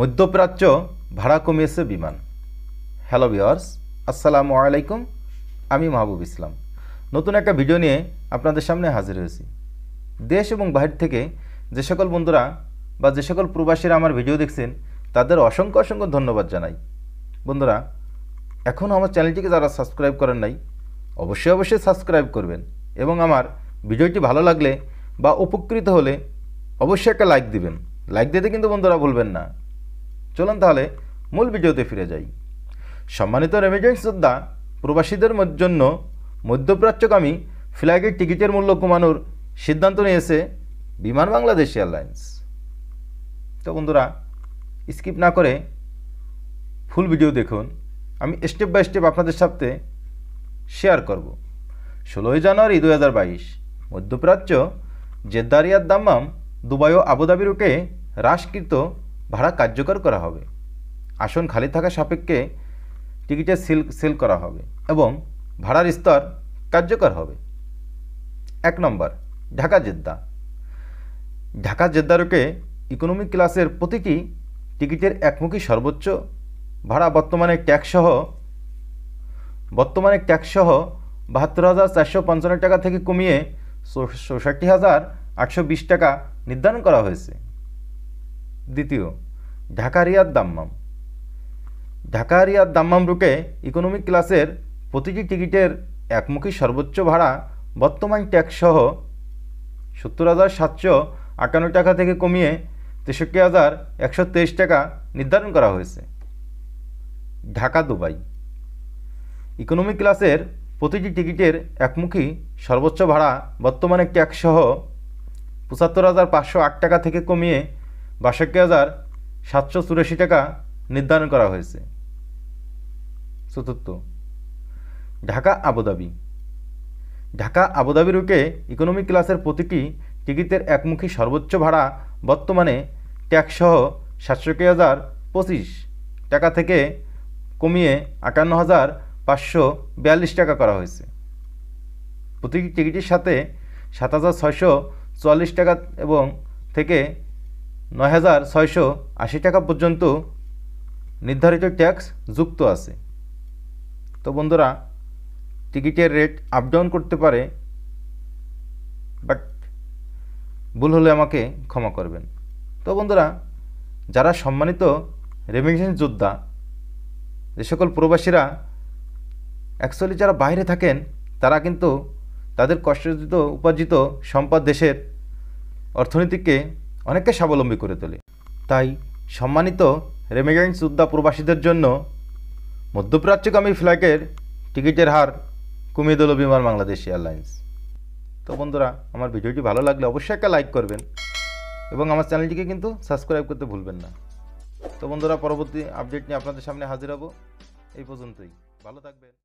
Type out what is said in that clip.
মধ্যপ্রাচ্য ভাড়া কমিয়েছে বিমান হ্যালো বিয়ার্স আসসালামু আলাইকুম আমি মাহবুব ইসলাম নতুন একটা ভিডিও নিয়ে আপনাদের সামনে হাজির হয়েছি দেশ এবং বাহির থেকে যে সকল বন্ধুরা বা যে সকল প্রবাসীরা আমার ভিডিও দেখছেন তাদের অসংখ্য অসংখ্য ধন্যবাদ জানাই বন্ধুরা এখনও আমার চ্যানেলটিকে যারা সাবস্ক্রাইব করেন নাই অবশ্যই অবশ্যই সাবস্ক্রাইব করবেন এবং আমার ভিডিওটি ভালো লাগলে বা উপকৃত হলে অবশ্যই একটা লাইক দিবেন লাইক দিতে কিন্তু বন্ধুরা ভুলবেন না চলুন তাহলে মূল ভিডিওতে ফিরে যাই সম্মানিত রেমিটেন্স যোদ্ধা প্রবাসীদের জন্য মধ্যপ্রাচ্যগামী ফ্ল্যাগের টিকিটের মূল্য কমানোর সিদ্ধান্ত নিয়েছে বিমান বাংলাদেশ এয়ারলাইন্স তো বন্ধুরা স্কিপ না করে ফুল ভিডিও দেখুন আমি স্টেপ বাই স্টেপ আপনাদের সাথে শেয়ার করব ষোলোই জানুয়ারি দু হাজার বাইশ মধ্যপ্রাচ্য জেদ্দারিয়ার দাম্মাম দুবাই ও আবুধাবি রুকে হ্রাসকৃত ভাড়া কার্যকর করা হবে আসন খালি থাকা সাপেক্ষে টিকিটের সিল সেল করা হবে এবং ভাড়ার স্তর কার্যকর হবে এক নম্বর ঢাকা জেদ্দা ঢাকা জেদ্দা রুটে ইকোনমি ক্লাসের প্রতিটি টিকিটের একমুখী সর্বোচ্চ ভাড়া বর্তমানে ট্যাক্সসহ বর্তমানে ট্যাক্সসহ বাহাত্তর হাজার চারশো পঞ্চান্ন টাকা থেকে কমিয়ে চৌষট্টি হাজার আটশো বিশ টাকা নির্ধারণ করা হয়েছে দ্বিতীয় ঢাকা রিয়ার দাম্মাম ঢাকা রিয়ার দাম্মাম রুটে ইকোনমিক ক্লাসের প্রতিটি টিকিটের একমুখী সর্বোচ্চ ভাড়া বর্তমান ট্যাক্সসহ সত্তর হাজার সাতশো আটান্ন টাকা থেকে কমিয়ে তেষট্টি হাজার একশো তেইশ টাকা নির্ধারণ করা হয়েছে ঢাকা দুবাই ইকোনমিক ক্লাসের প্রতিটি টিকিটের একমুখী সর্বোচ্চ ভাড়া বর্তমানে ট্যাক্সসহ পঁচাত্তর হাজার পাঁচশো আট টাকা থেকে কমিয়ে বাষট্টি হাজার সাতশো চুরাশি টাকা নির্ধারণ করা হয়েছে চতুর্থ ঢাকা আবুধাবি ঢাকা আবুধাবি রুকে ইকোনমি ক্লাসের প্রতিটি টিকিটের একমুখী সর্বোচ্চ ভাড়া বর্তমানে ট্যাক্সসহ সাতষট্টি হাজার পঁচিশ টাকা থেকে কমিয়ে আটান্ন হাজার পাঁচশো বিয়াল্লিশ টাকা করা হয়েছে প্রতিটি টিকিটের সাথে সাত হাজার ছয়শো চুয়াল্লিশ টাকা এবং থেকে নয় হাজার ছয়শো আশি টাকা পর্যন্ত নির্ধারিত ট্যাক্স যুক্ত আছে তো বন্ধুরা টিকিটের রেট আপ ডাউন করতে পারে বাট ভুল হলে আমাকে ক্ষমা করবেন তো বন্ধুরা যারা সম্মানিত রেমিগেশন যোদ্ধা যে সকল প্রবাসীরা অ্যাকচুয়ালি যারা বাইরে থাকেন তারা কিন্তু তাদের কষ্টজিত উপার্জিত সম্পদ দেশের অর্থনীতিকে অনেককে স্বাবলম্বী করে তোলে তাই সম্মানিত রেমিগ্যান্ট উদ্যা প্রবাসীদের জন্য মধ্যপ্রাচ্যগামী ফ্লাইটের টিকিটের হার কমিয়ে দিল বিমান বাংলাদেশ এয়ারলাইন্স তো বন্ধুরা আমার ভিডিওটি ভালো লাগলে অবশ্যই একটা লাইক করবেন এবং আমার চ্যানেলটিকে কিন্তু সাবস্ক্রাইব করতে ভুলবেন না তো বন্ধুরা পরবর্তী আপডেট নিয়ে আপনাদের সামনে হাজির হব এই পর্যন্তই ভালো থাকবেন